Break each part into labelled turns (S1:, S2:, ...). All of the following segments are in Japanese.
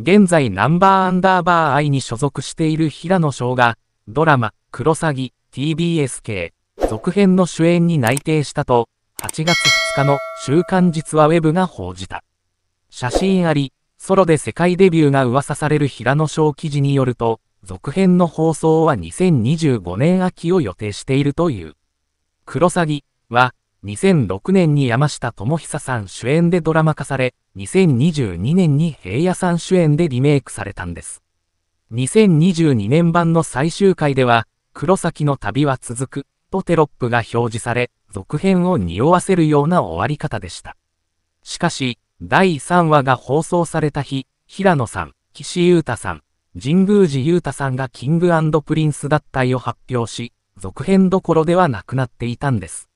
S1: 現在ナンバーアンダーバー愛に所属している平野翔が、ドラマ、クロサギ、TBS 系、続編の主演に内定したと、8月2日の週刊実話ウェブが報じた。写真あり、ソロで世界デビューが噂される平野翔記事によると、続編の放送は2025年秋を予定しているという。クロサギは、2006年に山下智久さん主演でドラマ化され、2022年に平野さん主演でリメイクされたんです。2022年版の最終回では、黒崎の旅は続く、とテロップが表示され、続編を匂わせるような終わり方でした。しかし、第3話が放送された日、平野さん、岸優太さん、神宮寺優太さんがキングプリンス脱退を発表し、続編どころではなくなっていたんです。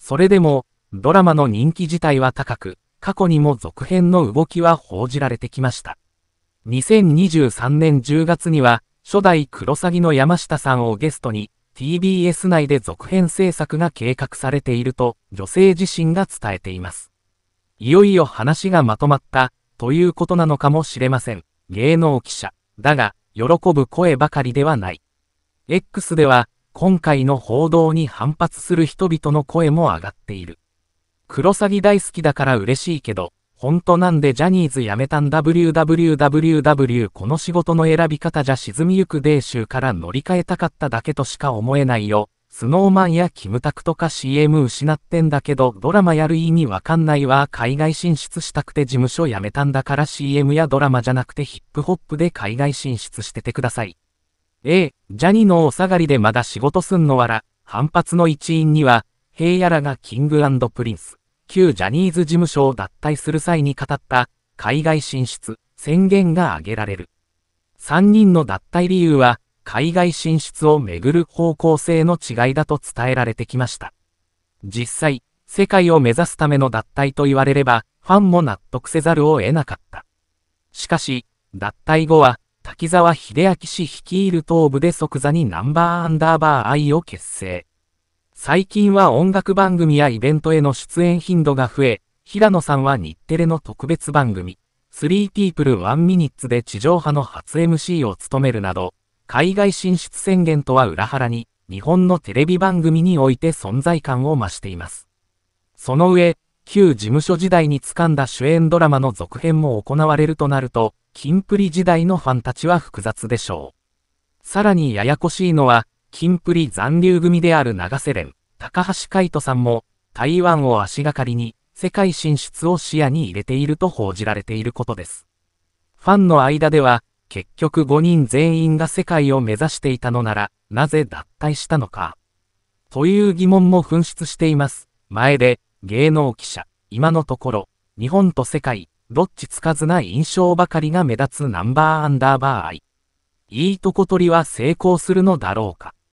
S1: それでも、ドラマの人気自体は高く、過去にも続編の動きは報じられてきました。2023年10月には、初代クロサギの山下さんをゲストに、TBS 内で続編制作が計画されていると、女性自身が伝えています。いよいよ話がまとまった、ということなのかもしれません。芸能記者。だが、喜ぶ声ばかりではない。X では、今回の報道に反発する人々の声も上がっている。クロサギ大好きだから嬉しいけど、ほんとなんでジャニーズ辞めたん www この仕事の選び方じゃ沈みゆくデュ州から乗り換えたかっただけとしか思えないよ。スノーマンやキムタクとか CM 失ってんだけどドラマやる意味わかんないわ海外進出したくて事務所辞めたんだから CM やドラマじゃなくてヒップホップで海外進出しててください。ええ、ジャニのお下がりでまだ仕事すんのわら、反発の一因には、平野らがキングプリンス、旧ジャニーズ事務所を脱退する際に語った、海外進出、宣言が挙げられる。3人の脱退理由は、海外進出をめぐる方向性の違いだと伝えられてきました。実際、世界を目指すための脱退と言われれば、ファンも納得せざるを得なかった。しかし、脱退後は、滝沢秀明氏率いる東部で即座にナンバーアンダーバー愛を結成。最近は音楽番組やイベントへの出演頻度が増え、平野さんは日テレの特別番組、3 People 1 Minutes で地上波の初 MC を務めるなど、海外進出宣言とは裏腹に、日本のテレビ番組において存在感を増しています。その上、旧事務所時代に掴んだ主演ドラマの続編も行われるとなると、金プリ時代のファンたちは複雑でしょう。さらにややこしいのは、金プリ残留組である長瀬廉、高橋海人さんも、台湾を足がかりに、世界進出を視野に入れていると報じられていることです。ファンの間では、結局5人全員が世界を目指していたのなら、なぜ脱退したのか。という疑問も噴出しています。前で、芸能記者、今のところ、日本と世界、どっちつかずな印象ばかりが目立つナンバーアンダーバーアイ。いいとこ取りは成功するのだろうか。